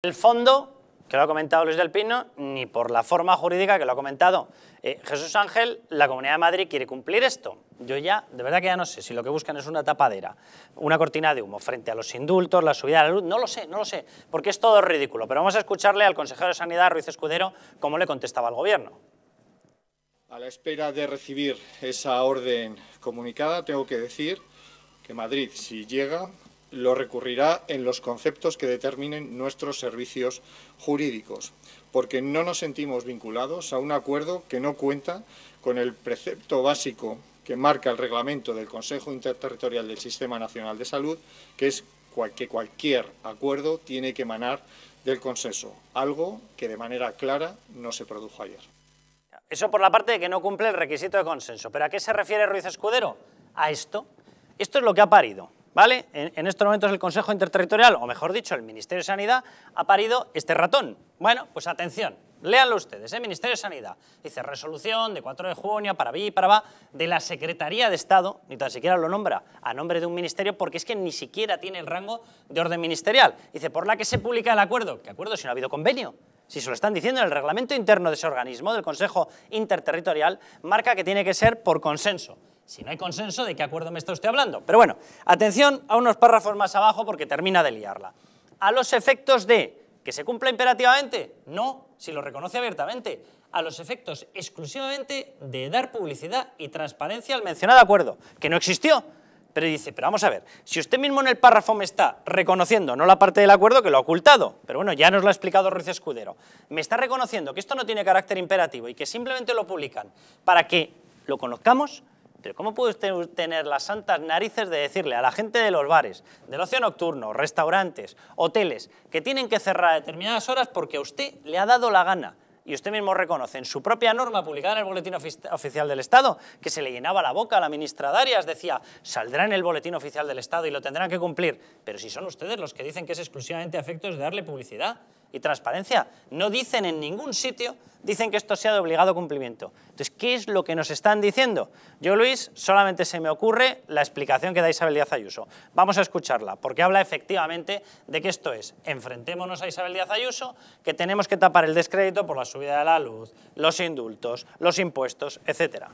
El fondo, que lo ha comentado Luis del Pino, ni por la forma jurídica que lo ha comentado eh, Jesús Ángel, la Comunidad de Madrid quiere cumplir esto. Yo ya, de verdad que ya no sé si lo que buscan es una tapadera, una cortina de humo frente a los indultos, la subida de la luz, no lo sé, no lo sé, porque es todo ridículo. Pero vamos a escucharle al consejero de Sanidad, Ruiz Escudero, cómo le contestaba al Gobierno. A la espera de recibir esa orden comunicada, tengo que decir que Madrid, si llega lo recurrirá en los conceptos que determinen nuestros servicios jurídicos, porque no nos sentimos vinculados a un acuerdo que no cuenta con el precepto básico que marca el reglamento del Consejo Interterritorial del Sistema Nacional de Salud, que es que cualquier acuerdo tiene que emanar del consenso, algo que de manera clara no se produjo ayer. Eso por la parte de que no cumple el requisito de consenso. ¿Pero a qué se refiere Ruiz Escudero? A esto. Esto es lo que ha parido. ¿Vale? En, estos momentos el Consejo Interterritorial, o mejor dicho, el Ministerio de Sanidad, ha parido este ratón. Bueno, pues atención, léanlo ustedes, ¿eh? Ministerio de Sanidad. Dice resolución de 4 de junio, para vi y para va, de la Secretaría de Estado, ni tan siquiera lo nombra, a nombre de un ministerio, porque es que ni siquiera tiene el rango de orden ministerial. Dice, por la que se publica el acuerdo. ¿Qué acuerdo si no ha habido convenio? si se lo están diciendo en el reglamento interno de ese organismo, del Consejo Interterritorial, marca que tiene que ser por consenso si no hay consenso, ¿de qué acuerdo me está usted hablando? Pero bueno, atención a unos párrafos más abajo porque termina de liarla. A los efectos de que se cumpla imperativamente, no, si lo reconoce abiertamente, a los efectos exclusivamente de dar publicidad y transparencia al mencionado acuerdo, que no existió. Pero dice, pero vamos a ver, si usted mismo en el párrafo me está reconociendo, no la parte del acuerdo que lo ha ocultado, pero bueno, ya nos lo ha explicado Ruiz Escudero, me está reconociendo que esto no tiene carácter imperativo y que simplemente lo publican para que lo conozcamos, ¿Cómo puede usted tener las santas narices de decirle a la gente de los bares, del ocio nocturno, restaurantes, hoteles, que tienen que cerrar a determinadas horas porque a usted le ha dado la gana? y usted mismo reconoce en su propia norma publicada en el Boletín Oficial del Estado, que se le llenaba la boca a la ministra Darias, decía, saldrá en el Boletín Oficial del Estado y lo tendrán que cumplir. Pero si son ustedes los que dicen que es exclusivamente afectos de darle publicidad, y transparencia. No dicen en ningún sitio, dicen que esto sea de obligado cumplimiento. Entonces, ¿qué es lo que nos están diciendo? Yo, Luis, solamente se me ocurre la explicación que da Isabel Díaz Ayuso. Vamos a escucharla, porque habla efectivamente de que esto es, enfrentémonos a Isabel Díaz Ayuso, que tenemos que tapar el descrédito por la subida de la luz, los indultos, los impuestos, etcétera.